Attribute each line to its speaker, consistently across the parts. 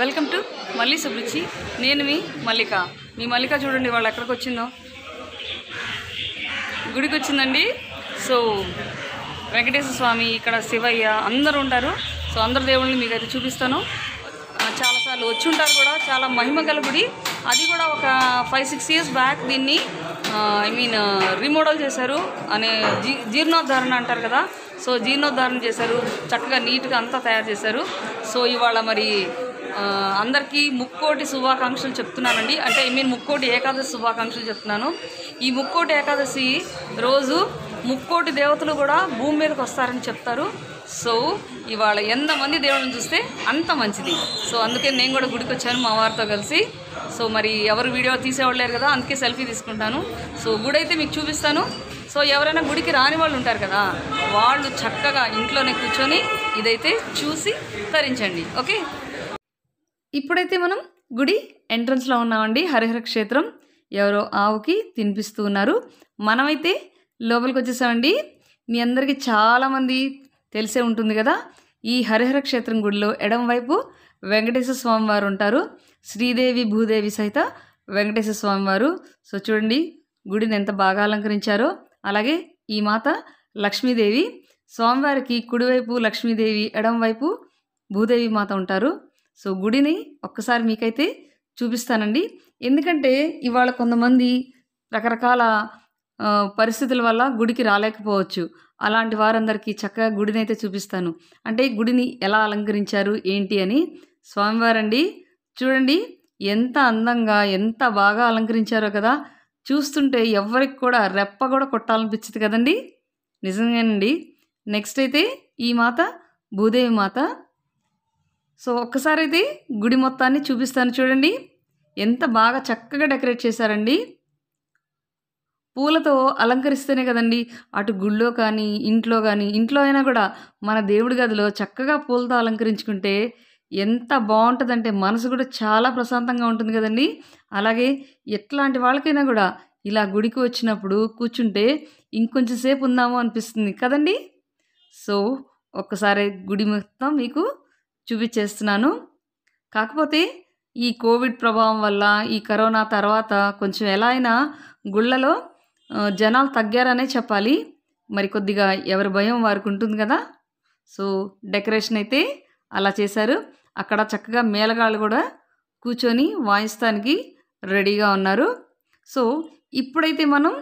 Speaker 1: welcome to మళ్ళీ సుబ్రుచి నేను మీ మల్లిక మీ మల్లిక చూడండి వాళ్ళు ఎక్కడికి వచ్చిందో గుడికి వచ్చిందండి సో వెంకటేశ్వర స్వామి ఇక్కడ శివయ్య అందరూ ఉంటారు సో అందరు దేవుళ్ళని మీకు అయితే చూపిస్తాను చాలాసార్లు వచ్చి ఉంటారు కూడా చాలా మహిమ గల గుడి అది కూడా ఒక ఫైవ్ సిక్స్ ఇయర్స్ బ్యాక్ దీన్ని ఐ మీన్ రీమోడల్ చేశారు అనే జీ జీర్ణోద్ధారణ అంటారు కదా సో జీర్ణోద్ధారణ చేశారు చక్కగా నీట్గా అంతా తయారు చేశారు సో ఇవాళ మరి అందరికీ ముక్కోటి శుభాకాంక్షలు చెప్తున్నానండి అంటే ఐ మీన్ ముక్కోటి ఏకాదశి శుభాకాంక్షలు చెప్తున్నాను ఈ ముక్కోటి ఏకాదశి రోజు ముక్కోటి దేవతలు కూడా భూమి మీదకి వస్తారని చెప్తారు సో ఇవాళ ఎంతమంది దేవుళ్ళని చూస్తే అంత మంచిది సో అందుకే నేను కూడా గుడికి వచ్చాను మా వారితో కలిసి సో మరి ఎవరు వీడియో లేరు కదా అందుకే సెల్ఫీ తీసుకుంటాను సో గుడి అయితే మీకు చూపిస్తాను సో ఎవరైనా గుడికి రాని వాళ్ళు ఉంటారు కదా వాళ్ళు చక్కగా ఇంట్లోనే కూర్చొని ఇదైతే చూసి తరించండి ఓకే ఇప్పుడైతే మనం గుడి ఎంట్రన్స్లో ఉన్నామండి హరిహర క్షేత్రం ఎవరో ఆవుకి తినిపిస్తూ ఉన్నారు మనమైతే లోపలికి వచ్చేసామండి మీ అందరికీ చాలామంది తెలిసే ఉంటుంది కదా ఈ హరిహర క్షేత్రం గుడిలో ఎడంవైపు వెంకటేశ్వర స్వామి వారు ఉంటారు శ్రీదేవి భూదేవి సహిత వెంకటేశ్వర స్వామి వారు సో చూడండి గుడిని ఎంత బాగా అలంకరించారో అలాగే ఈ మాత లక్ష్మీదేవి స్వామివారికి కుడివైపు లక్ష్మీదేవి వైపు భూదేవి మాత ఉంటారు సో గుడిని ఒక్కసారి మీకైతే చూపిస్తానండి ఎందుకంటే ఇవాళ కొంతమంది రకరకాల పరిస్థితుల వల్ల గుడికి రాలేకపోవచ్చు అలాంటి వారందరికీ చక్కగా గుడిని అయితే చూపిస్తాను అంటే గుడిని ఎలా అలంకరించారు ఏంటి అని స్వామివారండి చూడండి ఎంత అందంగా ఎంత బాగా అలంకరించారో కదా చూస్తుంటే ఎవరికి కూడా రెప్ప కూడా కొట్టాలనిపించదు కదండి నిజంగానండి నెక్స్ట్ అయితే ఈ మాత భూదేవి మాత సో ఒక్కసారి ఇది గుడి మొత్తాన్ని చూపిస్తాను చూడండి ఎంత బాగా చక్కగా డెకరేట్ చేశారండి పూలతో అలంకరిస్తేనే కదండి అటు గుళ్ళో కానీ ఇంట్లో కానీ ఇంట్లో అయినా కూడా మన దేవుడి గదిలో చక్కగా పూలతో అలంకరించుకుంటే ఎంత బాగుంటుందంటే మనసు కూడా చాలా ప్రశాంతంగా ఉంటుంది కదండి అలాగే ఎట్లాంటి వాళ్ళకైనా కూడా ఇలా గుడికి వచ్చినప్పుడు కూర్చుంటే ఇంకొంచెం సేపు ఉందాము అనిపిస్తుంది కదండి సో ఒక్కసారి గుడి మొత్తం మీకు చూపించేస్తున్నాను కాకపోతే ఈ కోవిడ్ ప్రభావం వల్ల ఈ కరోనా తర్వాత కొంచెం ఎలా అయినా గుళ్ళలో జనాలు తగ్గారనే చెప్పాలి మరి కొద్దిగా ఎవరి భయం వారికి ఉంటుంది కదా సో డెకరేషన్ అయితే అలా చేశారు అక్కడ చక్కగా మేళగాళ్ళు కూడా కూర్చొని వాయిస్తానికి రెడీగా ఉన్నారు సో ఇప్పుడైతే మనం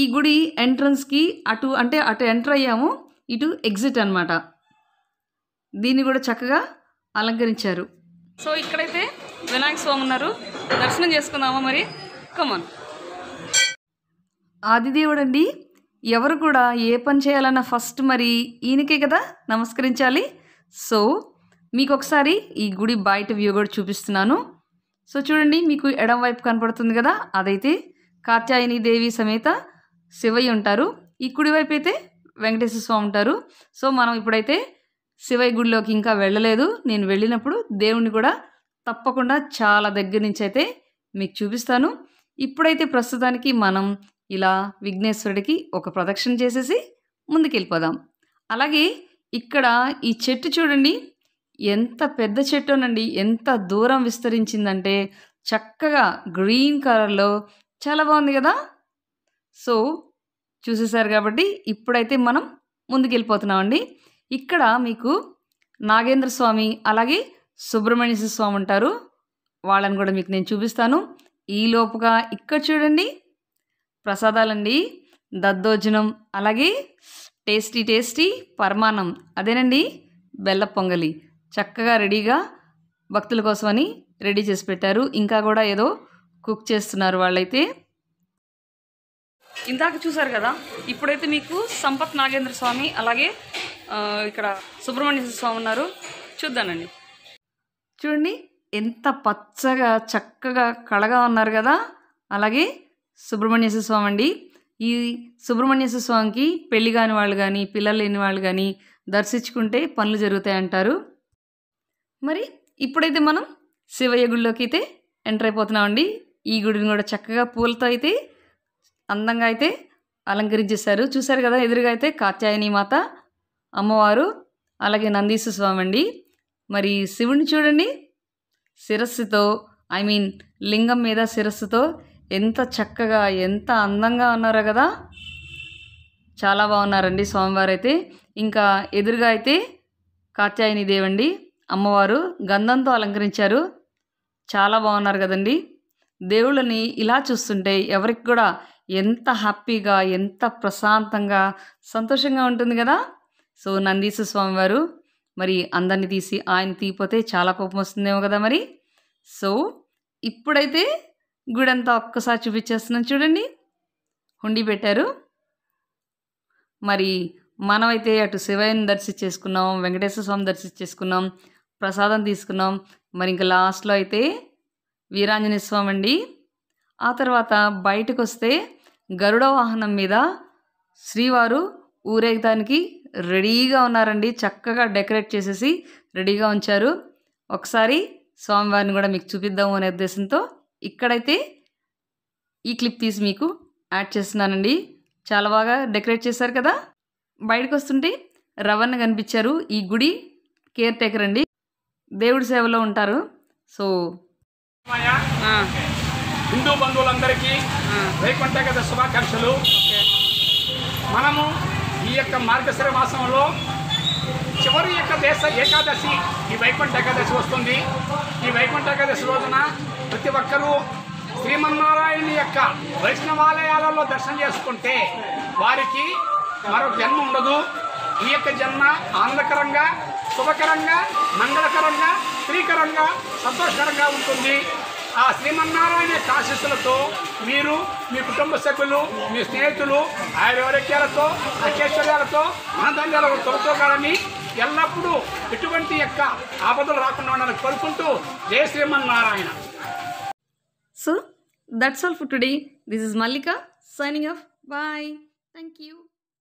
Speaker 1: ఈ గుడి ఎంట్రన్స్కి అటు అంటే అటు ఎంటర్ అయ్యాము ఇటు ఎగ్జిట్ అనమాట దీన్ని కూడా చక్కగా అలంకరించారు సో ఇక్కడైతే వినాయక స్వామి ఉన్నారు దర్శనం చేసుకుందామా మరి కమన్ ఆదిదేవుడు అండి ఎవరు కూడా ఏ పని చేయాలన్నా ఫస్ట్ మరి ఈయనకే కదా నమస్కరించాలి సో మీకు ఒకసారి ఈ గుడి బయట వ్యూ కూడా చూపిస్తున్నాను సో చూడండి మీకు ఎడం వైపు కనపడుతుంది కదా అదైతే కాత్యాయని దేవి సమేత శివయ్య ఉంటారు ఈ కుడివైపు అయితే వెంకటేశ్వర స్వామి ఉంటారు సో మనం ఇప్పుడైతే శివయ్య గుడిలోకి ఇంకా వెళ్ళలేదు నేను వెళ్ళినప్పుడు దేవుణ్ణి కూడా తప్పకుండా చాలా దగ్గర నుంచి అయితే మీకు చూపిస్తాను ఇప్పుడైతే ప్రస్తుతానికి మనం ఇలా విఘ్నేశ్వరుడికి ఒక ప్రదక్షిణ చేసేసి ముందుకెళ్ళిపోదాం అలాగే ఇక్కడ ఈ చెట్టు చూడండి ఎంత పెద్ద చెట్టు అనండి ఎంత దూరం విస్తరించిందంటే చక్కగా గ్రీన్ కలర్లో చాలా బాగుంది కదా సో చూసేసారు కాబట్టి ఇప్పుడైతే మనం ముందుకెళ్ళిపోతున్నామండి ఇక్కడ మీకు నాగేంద్ర స్వామి అలాగే సుబ్రహ్మణ్య స్వామి ఉంటారు వాళ్ళని కూడా మీకు నేను చూపిస్తాను ఈ లోపుగా ఇక్కడ చూడండి ప్రసాదాలండి దద్దోజనం అలాగే టేస్టీ టేస్టీ పరమాన్నం అదేనండి బెల్ల పొంగలి చక్కగా రెడీగా భక్తుల కోసమని రెడీ చేసి పెట్టారు ఇంకా కూడా ఏదో కుక్ చేస్తున్నారు వాళ్ళైతే ఇందాక చూసారు కదా ఇప్పుడైతే మీకు సంపత్ నాగేంద్ర స్వామి అలాగే ఇక్కడ సుబ్రహ్మణ్య స్వామి ఉన్నారు చూద్దానండి చూడండి ఎంత పచ్చగా చక్కగా కళగా ఉన్నారు కదా అలాగే సుబ్రహ్మణ్యేశ్వర స్వామి అండి ఈ సుబ్రహ్మణ్యేశ్వర స్వామికి పెళ్లి కాని వాళ్ళు కానీ పిల్లలు లేని వాళ్ళు కానీ దర్శించుకుంటే పనులు జరుగుతాయి అంటారు మరి ఇప్పుడైతే మనం శివయ్య గుడిలోకి అయితే ఎంటర్ అయిపోతున్నామండి ఈ గుడిని కూడా చక్కగా పూలతో అయితే అందంగా అయితే అలంకరించేశారు చూశారు కదా ఎదురుగా అయితే కాత్యాయని మాత అమ్మవారు అలాగే నందీసు స్వామి అండి మరి శివుడిని చూడండి శిరస్సుతో ఐ మీన్ లింగం మీద శిరస్సుతో ఎంత చక్కగా ఎంత అందంగా ఉన్నారో కదా చాలా బాగున్నారండి స్వామివారు అయితే ఇంకా ఎదురుగా అయితే కాత్యాయని దేవండి అమ్మవారు గంధంతో అలంకరించారు చాలా బాగున్నారు కదండి దేవుళ్ళని ఇలా చూస్తుంటే ఎవరికి కూడా ఎంత హ్యాపీగా ఎంత ప్రశాంతంగా సంతోషంగా ఉంటుంది కదా సో నందీశ్వర స్వామి వారు మరి అందరిని తీసి ఆయన తీపోతే చాలా కోపం వస్తుందేమో కదా మరి సో ఇప్పుడైతే గుడి అంతా ఒక్కసారి చూపించేస్తున్నాను చూడండి హుండి పెట్టారు మరి మనమైతే అటు శివయ్యని దర్శించేసుకున్నాం వెంకటేశ్వర స్వామి చేసుకున్నాం ప్రసాదం తీసుకున్నాం మరి ఇంకా లాస్ట్లో అయితే వీరాంజనేయ స్వామి అండి ఆ తర్వాత బయటకు వస్తే గరుడ వాహనం మీద శ్రీవారు ఊరేగడానికి రెడీగా ఉన్నారండి చక్కగా డెకరేట్ చేసేసి రెడీగా ఉంచారు ఒకసారి స్వామివారిని కూడా మీకు చూపిద్దాము అనే ఉద్దేశంతో ఇక్కడైతే ఈ క్లిప్ తీసి మీకు యాడ్ చేస్తున్నానండి చాలా బాగా డెకరేట్ చేశారు కదా బయటకు వస్తుంటే రవణ కనిపించారు ఈ గుడి కేర్ టేకర్ అండి దేవుడి సేవలో ఉంటారు సో హిందూ బంధువులందరికీ వైకుంఠ శుభాకాంక్షలు మనము ఈ యొక్క మార్గశిర మాసంలో చివరి యొక్క దేశ ఏకాదశి ఈ వైకుంఠ ఏకాదశి వస్తుంది ఈ వైకుంఠ ఏకాదశి రోజున ప్రతి ఒక్కరూ శ్రీమన్నారాయణ యొక్క వైష్ణవాలయాలలో దర్శనం చేసుకుంటే వారికి మరో జన్మ ఉండదు ఈ యొక్క జన్మ ఆనందకరంగా శుభకరంగా మంగళకరంగా స్త్రీకరంగా సంతోషకరంగా ఉంటుంది ఆ శ్రీమన్నారాయణ ఆశీస్సులతో మీరు మీ కుటుంబ సభ్యులు మీ స్నేహితులు ఆయుర్వేదక్యాలతో అకేశ్వర్యాలతో ఆనందంగా తొలుతోగాలని ఎల్లప్పుడూ ఎటువంటి యొక్క ఆపదలు రాకుండా ఉండాలని కోరుకుంటూ జయ Srimannarayana so that's all for today this is Mallika signing off bye thank you